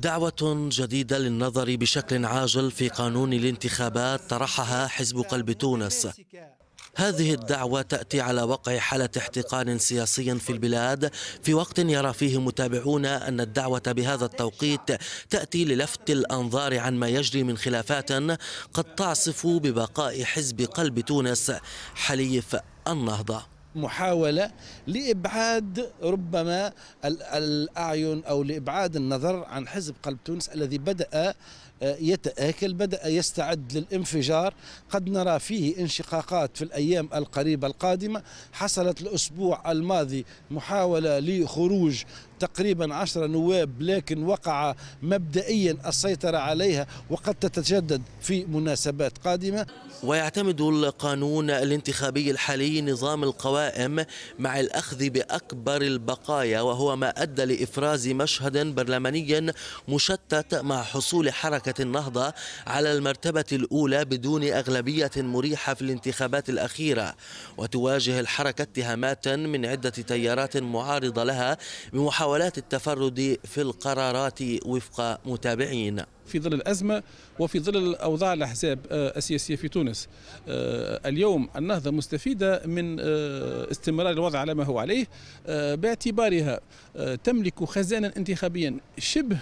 دعوة جديدة للنظر بشكل عاجل في قانون الانتخابات طرحها حزب قلب تونس هذه الدعوة تأتي على وقع حالة احتقان سياسي في البلاد في وقت يرى فيه متابعون أن الدعوة بهذا التوقيت تأتي للفت الأنظار عن ما يجري من خلافات قد تعصف ببقاء حزب قلب تونس حليف النهضة محاولة لإبعاد ربما الأعين أو لإبعاد النظر عن حزب قلب تونس الذي بدأ آه، يتآكل بدأ يستعد للانفجار قد نرى فيه انشقاقات في الأيام القريبة القادمة حصلت الأسبوع الماضي محاولة لخروج تقريبا عشرة نواب لكن وقع مبدئيا السيطرة عليها وقد تتجدد في مناسبات قادمة ويعتمد القانون الانتخابي الحالي نظام القوانين القوائم مع الأخذ بأكبر البقايا وهو ما أدى لإفراز مشهد برلماني مشتت مع حصول حركة النهضة على المرتبة الأولى بدون أغلبية مريحة في الانتخابات الأخيرة وتواجه الحركة اتهامات من عدة تيارات معارضة لها بمحاولات التفرد في القرارات وفق متابعين في ظل الأزمة وفي ظل الأوضاع الأحزاب آه، السياسية في تونس آه، اليوم النهضة مستفيدة من آه، استمرار الوضع على ما هو عليه باعتبارها تملك خزانا انتخابيا شبه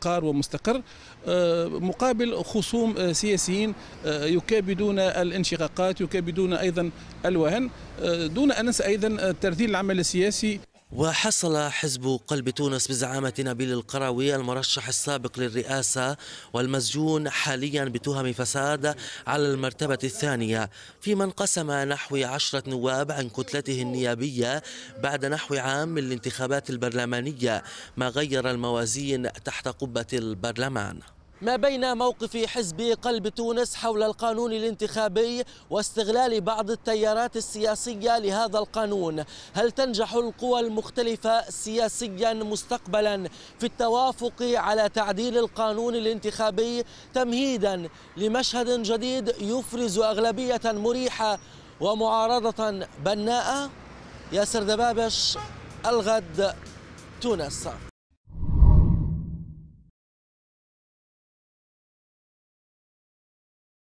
قار ومستقر مقابل خصوم سياسيين يكابدون الانشقاقات يكابدون أيضا الوهن دون أن ننسى أيضا ترذيل العمل السياسي وحصل حزب قلب تونس بزعامة نبيل القروي المرشح السابق للرئاسة والمسجون حاليا بتهم فساد على المرتبة الثانية فيما انقسم نحو عشرة نواب عن كتلته النيابية بعد نحو عام من الانتخابات البرلمانية ما غير الموازين تحت قبة البرلمان ما بين موقف حزب قلب تونس حول القانون الانتخابي واستغلال بعض التيارات السياسية لهذا القانون هل تنجح القوى المختلفة سياسيا مستقبلا في التوافق على تعديل القانون الانتخابي تمهيدا لمشهد جديد يفرز أغلبية مريحة ومعارضة بناءة ياسر دبابش الغد تونس